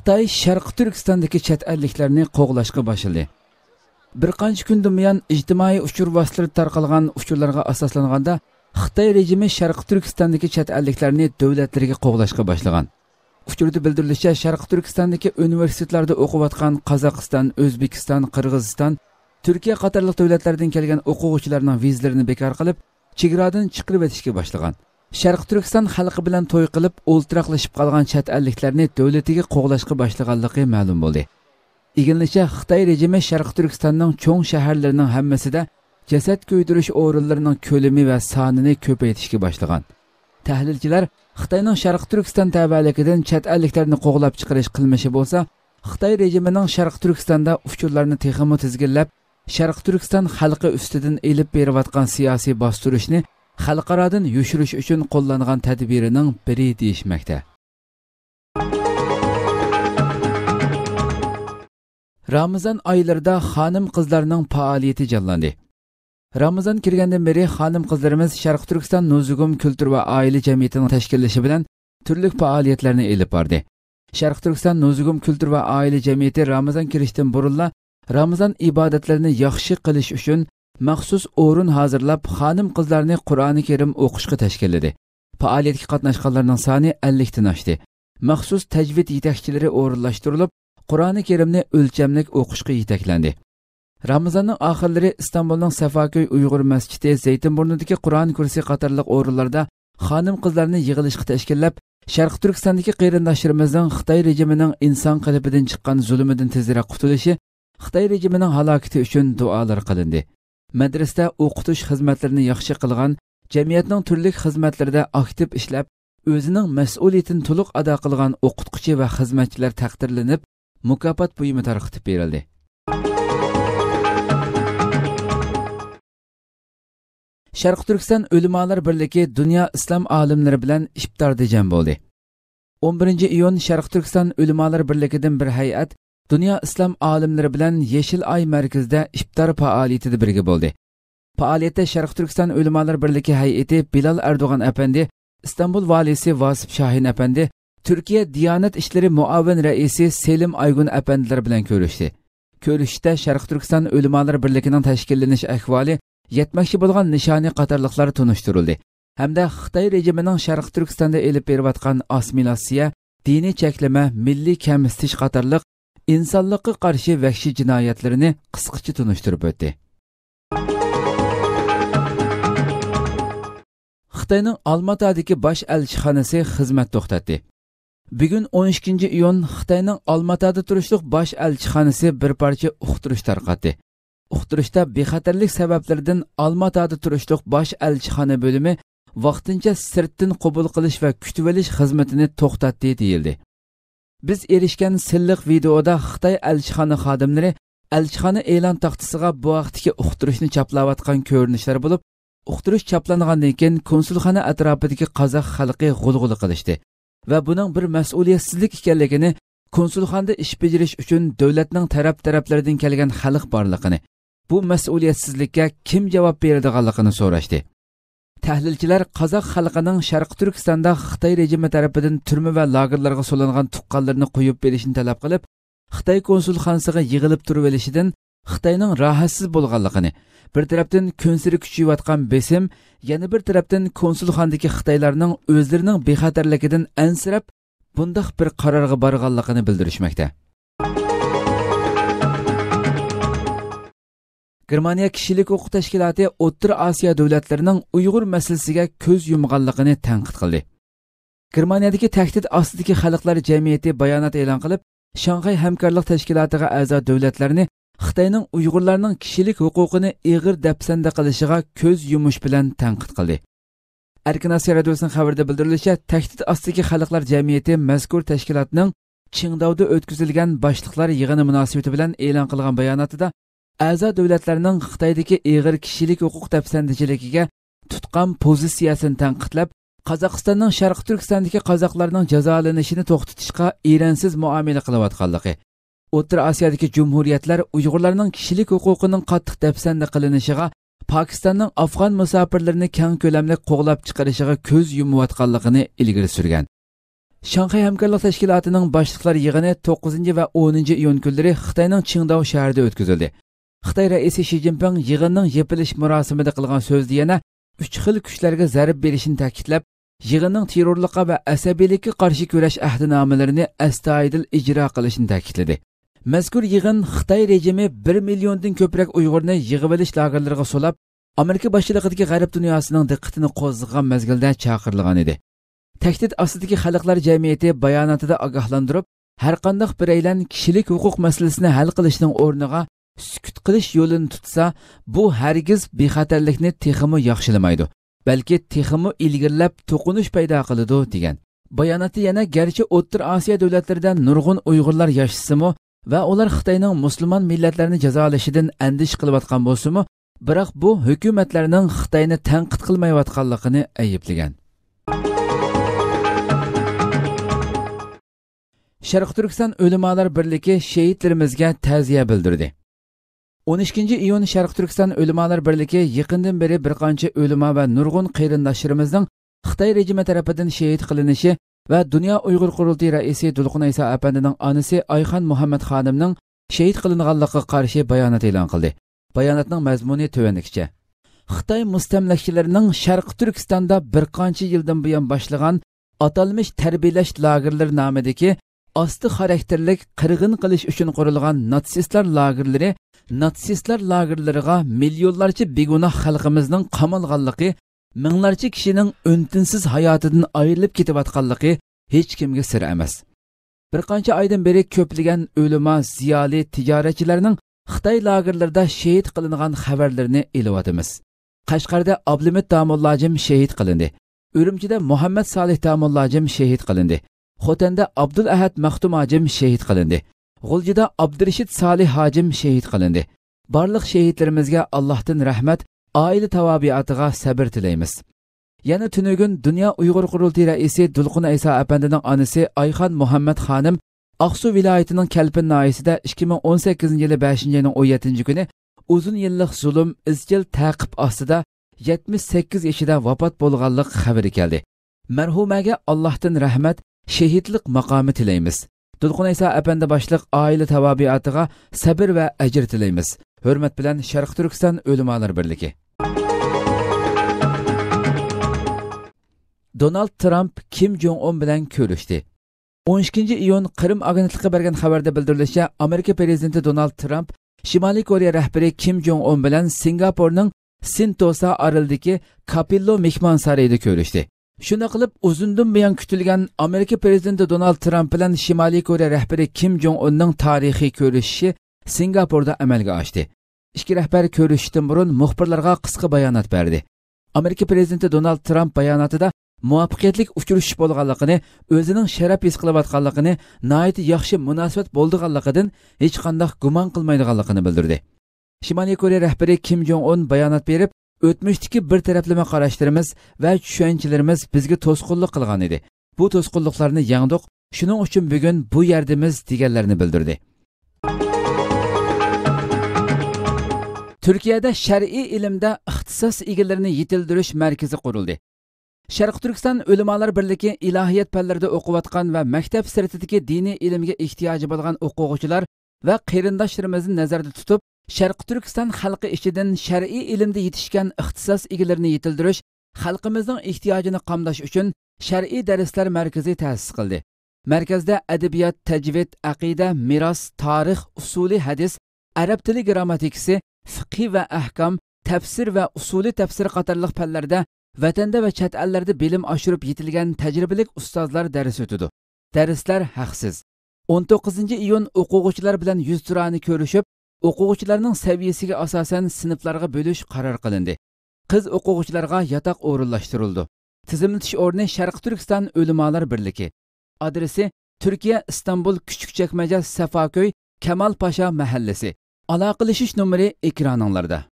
xitoy sharqi turkistondagi chet elliklarni qo'g'lashga boshladi bir qancha kundan buyon ijtimoiy uchur vositalari tarqalgan uchurlarga asoslanganda xitoy rejimi sharqi turkistondagi chet elliklarni davlatlarga qo'g'lashga boshlagan uchurda bildirilishicha sharqi turkistondagi universitetlarda o'qiyotgan qozog'iston o'zbekiston qirg'iziston turkiya qatorliq davlatlardan kelgan o'quvchilarning vizalarini bekor qilib chegaradan chiqirib etishga boshlagan sharq turkiston xalqi bilan to'y qilib o'ltiroqlashib qolgan chet elliklarni davlatiga qo'g'lashga boshlaganligi ma'lum bo'ldi egilinishicha xitoy rejimi sharq turkistonning cho'ng shaharlarining hammasida jasad ko'ydirish o'rinlarining ko'limi va sonini ko'paytirishga boshlagan tahlilchilar xitoyning sharq turkiston tavaligidan chet elliklarni qo'g'lab chiqarish qilmishi bo'lsa xitoy rejimining sharq turkistonda uchurlarni texmi tizginlab sharq turkiston xalqi ustidan ilib berayotgan siyosiy bostirishni xalqaradan yushirish uchun qo'llangan tadbirining biri deyishmoqda ramazon oylarida xonim qizlarning faoliyati jonlandi ramazon kirgandan beri xonim qizlarimiz sharq turkiston nuzugum kultur va oila jamiyatining tashkillashi bilan turli faoliyatlarni olib bordi sharq turkiston nuzugum kultur va oila jamiyati ramazon kirishdan burunla ramazon ibodatlarini yaxshi qilish uchun maxsus o'rin hozirlab xonim qizlarni qur'oni karim o'qishga tashkilladi faoliyatga qatnashganlarning soni ellikdan oshdi maxsus tajvid yetakchilari o'rinlashtirilib qur'oni karimni o'lchamlik o'qishga yetaklandi ramazonning oxirlari istanbulning safakoy uyg'ur masjidi zaytinburnidagi qur'on kursi qatorliq o'rinlarda xonim qizlarni yig'ilishga tashkillab sharq turkistondagi qarindoshlarimizning xitoy rejimining inson qalbidan chiqqan zulmidan tezroq qutulishi xitoy rejimining halokati uchun duolar qilindi madrasada o'qitish xizmatlarini yaxshi qilgan jamiyatning turli xizmatlarida aktiv ishlab o'zining mas'uliyatini to'liq ado qilgan o'qituvchi va xizmatchilar taqdirlanib mukofot buyumi tarqitib berildi sharq turkiston ulamolar birligi dunyo islom olimlari bilan iftorda jam bo'ldi 11 iyun sharq turkiston ulamolar birligidan bir hay'at dunyo islom olimlari bilan yashil oy markazida iftor faoliyatida birga bo'ldi faoliyatda sharq turkiston ulamolar birligi hay'ati bilal ardo'g'an apandi istanbul valisi vosif shohin apandi turkiya diyonat ishlari muavin raisi selim aygun apandilar bilan ko'rishdi ko'rishda sharq turkiston ulamolar birligining tashkillanish ahvoli yetmakchi bo'lgan nishoni qatorliqlar tunishtirildi hamda xitoy rejimining sharq turkistonda elib berayotgan assimilyatsiya diniy cheklama milliy kamsitish qatorliq insonlikqa qarshi vahshiy jinoyatlarini qisqacha tunishtirib o'tdi xitoyning olmatadagi bosh elchixonasi xizmat to'xtatdi bugun 12 ikkinchi iyun xitoyning olmatada turishliq bosh elchixonasi bir parcha uqtirish tarqatdi uqtirishda bexatarlik sabablaridan olmatada turishliq bosh elchixona bo'limi vaqtincha sirtdan qabul qilish va kutib olish xizmatini to'xtatdi deyildi biz erishgan silliq videoda xitoy elchixona xodimlari elchixona e'lon taxtasiga bu vaqtdagi uqtirishni chaplayotgan ko'rinishlar bo'lib uqtirish chaplangandan keyin konsulxona atrofidagi qozoq xalqi g'ulg'uli qilishdi va buning bir mas'uliyatsizlik ekanligini konsulxonda ish bajarish uchun davlatning taraf taraflaridan kelgan xalq borligini bu mas'uliyatsizlikka kim javob beradiganligini so'rashdi Təhlilçilər Qazaq xalqının Şərq Türkistanda Xitay rejimi tərəfindən türmə və lagerlərə solanğan tuqqanlarını qoyub verişini tələb qılıb, Xitay konsulxanasına yığılıb turub elişidən Xitayning rahatsız bo'lganligini, bir tarafdan kunsiri kuchayotgan besim, yana bir tarafdan konsulxondagi Xitoylarning o'zlarining bexatarligidan ansirab, bundaq bir qarorga borganligini bildirishmoqda. germaniya kishilik huquq tashkiloti o'ttir osiyo davlatlarining uyg'ur masalasiga ko'z yumganligini tanqid qildi germaniyadagi tahdid ostidagi xalqlar jamiyati bayonot e'lon qilib shanxay hamkorlik tashkilotiga a'zo davlatlarni xitoyning uyg'urlarning kishilik huquqini ig'ir dapsanda qilishiga ko'z yumish bilan tanqid qildi arkin osiyo radiosining xabarida bildirilishicha tahdid ostidagi xalqlar jamiyati mazkur tashkilotning chingdovda o'tkazilgan boshliqlar yig'ini munosabati bilan e'lon qilgan bayonotida a'zo davlatlarning xitoydagi ig'ir kishilik huquq tafsandichiligiga tutgan pozitsiyasini tanqidlab qozog'istonning sharqi turkistondagi qozoqlarning jazolanishini to'xtatishga eransiz muomala qilayotganligi o'rta osiyodagi jumhuriyatlar uyg'urlarning kishilik huquqining qattiq dafsanda qilinishiga pokistonning afg'on musofirlarini kang ko'lamli qo'g'lab chiqarishiga ko'z yumayotganligini ilgari surgan shanxay hamkorlik tashkilotining boshliqlar yig'ini to'qqizinchi va o'ninchi iyun kunlari xitoyning chingdao shahrida o'tkazildi xitoy raisi shi zinpin yig'inning yopilish murosimida qilgan so'zda yana uch xil kuchlarga zarb berishini ta'kidlab yig'inning terrorlikqa va asabiylikka qarshi kurash ahdnomalarini astoydil ijro qilishini ta'kidladi mazkur yig'in xitoy rejimi bir milliondan ko'proq uyg'urni yig'ib olish lagerlariga so'lab amerika boshchiligidagi g'arb dunyosining diqqatini qo'zg'agan mezgilda chaqirilgan edi tahdid ostidagi xalqlar jamiyati bayonotida ogohlantirib har qanday aylan kishilik huquq masalasini hal qilishning o'rniga sukut qilish yo'lini tutsa bu hargiz bexatarlikni teximi yaxshilamaydi balki teximi ilgirlab to'qinish paydo qiladi degan bayonotda yana garchi o'ttir osiyo davlatlarida nurg'un uyg'urlar yashasimi va ular xitoyning musulmon millatlarini jazolashidan andish qilayotgan bo'lsimi biroq bu hukumatlarning xitoyni tanqid qilmayotganligini ayiblagan sharq turkiston ulamolar birligi shehidlarimizga ta'ziya bildirdi 12 iyun Sharq Turkiston o'limolar birligi yaqindan beri bir qancha ulamo va nurg'un qarindoshlarimizning Xitoy rejimi tarafidan shahid qilinishi va Dunyo Uyg'ur qurultiy raisi Dulqin Aysa apandining onasi Oyxon Muhammad xonimning shahid qilinganligiga qarshi bayonot e'lon qildi. Bayonotning mazmuni tovanlikcha. Xitoy mustamlakchilarining Sharq Turkistonda bir qancha yildan buyon boshlagan atalmish tarbiyalash lagerlari nomidagi osti xarakterlik qirg'in qilish uchun qurilgan natsistlar lagerlari natsistlar lagerlariga millionlarcha begunoh xalqimizning qamalganligi minglarcha kishining o'ntinsiz hayotidan ayrilib ketayotganligi hech kimga sir emas bir qancha oydan beri ko'plagan o'lima ziyoli tijoratchilarning xitoy lagerlarida shehid qilingan xabarlarini elyotimiz qashqarda ablimit tamullojim shehid qilindi urumchida muhammad solih tamullojim shehid qilindi xotanda abdul ahad maxtumojim shehid qilindi g'uljida abdirashid solih hojim shahid qilindi barliq shahidlarimizga allohdan rahmat oila tavobiatiga sabr tilaymiz yana tunugun dunyo uyg'ur qurultiy raisi dulqin iso apandining onasi oyxon muhammad xonim oqsu viloyatining kalpin noyisida ikki ming o'n sakkizinchi yili beshinchi ayning o'n yettinchi kuni uzun yillik zulm izchil taqib ostida yetmish sakkiz yoshida vafot bo'lganlik xabari keldi marhumaga allohdan rahmat shahidlik maqomi tilaymiz Dulqunaysa apanda boshliq oila tavabiatiga sabr va ajr tilaymiz. Hurmat bilan Sharq Turkiston o'limalar birligi. Donald Trump Kim Jong Un bilan ko'rishdi. 12 iyun Qrim agentligi bergan xabarda bildirilishicha, Amerika prezidenti Donald Trump Shimoliy Koreya rahbari Kim Jong Un bilan Singapurning Sintosa orolidagi Kapillo mehmon saroyida ko'rishdi. Shuna qilib uzundan buyon kutilgan amerika prezidenti donald tramp bilan shimoliy koreya rahbari kim jong unning tarixiy ko'rishishi singapurda amalga oshdi ikki rahbar ko'rishishdan burun muxbirlarga qisqa bayonot berdi amerika prezidenti donald tramp bayonotida muvaffaqiyatli uchrashish bo'lganligini o'zining sharaf his qilayotganligini nihoyatda yaxshi munosabat bo'ldiganligidan hech qanday gumon qilmaydiganligini bildirdi shimoliy koreya rahbari kim jong un bayonot berib o'tmishdagi bir taraflama qarashlarimiz va tushunchalarimiz bizga to'sqinlik qilgan edi bu to'sqinliklarni yangdiq shuning uchun bugun bu yerdimiz deganlarini bildirdi turkiyada shar'iy ilmda ixtisos egalarini yetildirish markazi qurildi sharq turkiston ulamolar birligi ilohiyat fanlarida o'qiyotgan va maktab sirtidagi diniy ilmga ehtiyoji bo'lgan o'quvchilar va qarindoshlarimizni nazarda tutib sharqi turkiston xalqi ichidan shar'iy ilmda yetishgan ixtisos egalarini yetildirish xalqimizning ehtiyojini qomlash uchun shar'iy darslar markazi ta'sis qildi markazda adabiyot tajvid aqida meros tarix usuli hadis arab tili grammatikasi fiqiy va ahkom tafsir va usuli tafsir qatorliq fanlarda vatanda va chet ellarda bilim oshirib yetilgan tajribalik ustozlar dars o'tadi darslar haqsiz 19 iyun o'quvchilar bilan yuz turani ko'rishib o'quvchilarning saviyasiga asosan sinflarga bo'lish qaror qilindi qiz o'quvchilarga yataq o'rinlashtirildi tizimlatish o'rni sharqi turkiston o'limalar birligi adresi turkiya istanbul kichikchakmaja safako'y kamal pasha mahallasi aloqalashish nomeri ekraninglarda